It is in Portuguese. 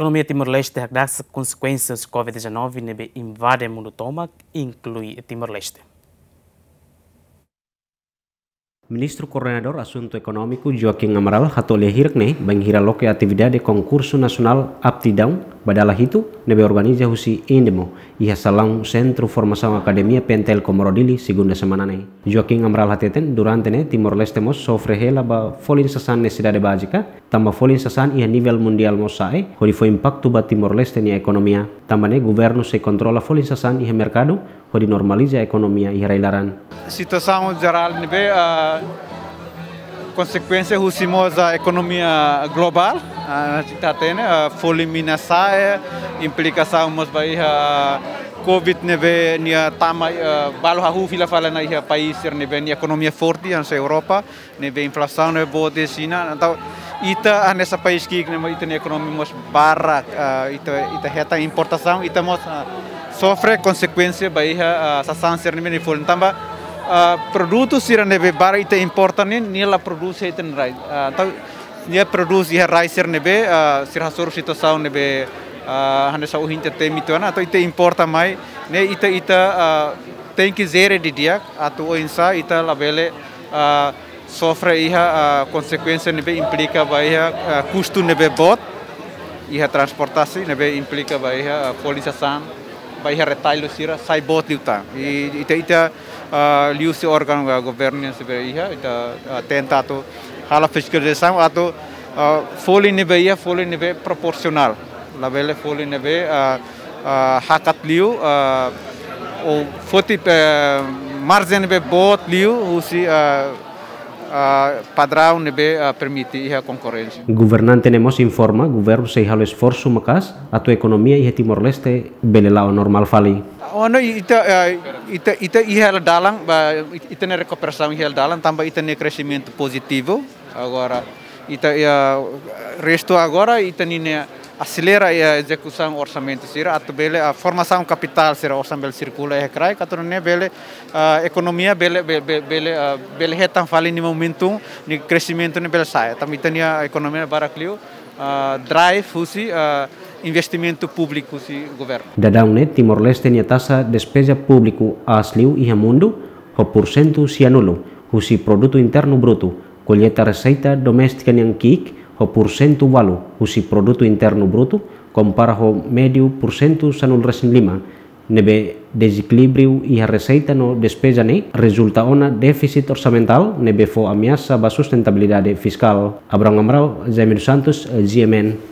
economia Timor-Leste arrecada-se consequências Covid-19 e invade o mundo toma, inclui Timor-Leste. Ministro Coordenador assunto Econômico Joaquim Amaral hatolehirkne banghira loke atividade concurso nacional aptidão Badalah itu, nebe organiza husi indemo iha salam sentru formação akademia pentel komorodili segunda semana nei. Joaquin amral hateten durante ne Timor Leste mos sofre hela ba folin sasan ne cidade bajika, tamba folin sasan iha nivel mundial mos sae hori fo impactu ba Timor Leste nia ekonomia, tamba ne governo se kontrola folin sasan iha mercado hori normaliza ekonomia iha railaran. Situação geral nebe uh... Ah, consequência reduzimos a economia global, a gente tá tem, a folha minasai, implicação mas vai a covid neve, nia tama eh, balu hahu fila fala na ia país er neve nia economia forte na Europa, neve inflação neve de China, então ita nessa país que neve ita nia economia mos barra, eh, ita ita reta importação, ita mos eh, sofre consequência vai a sasan ser neve folha tamba uh, produtos sirande be barite importante nila produce iten rai atau tau dia produce dia rai sirande nebe uh, sirha soru sito sau nebe hande sau hinte te mituana atau ite importa mai ne ite ite uh, tem zere di dia atau oinsa ite labele uh, sofre iha uh, nebe implica ba iha custo nebe bot iha transportasi nebe implica ba iha polisasan polisiasan ba iha retailo sira sai bot liuta ite ite Eh, liusi organ governia sebe iha itu eh, tenta to hala fiscalização ato eh, foli nebe iha foli nebe proporcional labele foli nebe hakat liu o foti margin nebe bot liu usi Uh, padrão nebe permiti permitir a concorrência. Governante nemos informa governo se halo esforço makas atau ekonomia iha Timor Leste belela normal fali. ono ita eh, ita ita ihal dalang ita ne recuperação ihal dalang tambah ita ne crescimento positivo agora ita ia eh, resto agora ita ne acelera eh, a execução orçamento sira ato bele a formação capital sira orçamento circula e recrai katro ne bele a economia bele bele bele bele hetan fali ni momento ni crescimento ne bele sai tam ita ne a economia baraklio drive fusi uh, investimento público e governo. Dadaune Timor-Leste taxa de despesa pública a asliu a Mundo, o porcento o se produto interno bruto, colheta receita doméstica em kik o porcento valo, se produto interno bruto, compara o médio porcento anula em lima, nebe desequilíbrio e a receita no despesa ne resulta ona déficit orçamental nebe fo ameaça ba sustentabilidade fiscal. Abrão Amaral, Jaime dos Santos, GMN.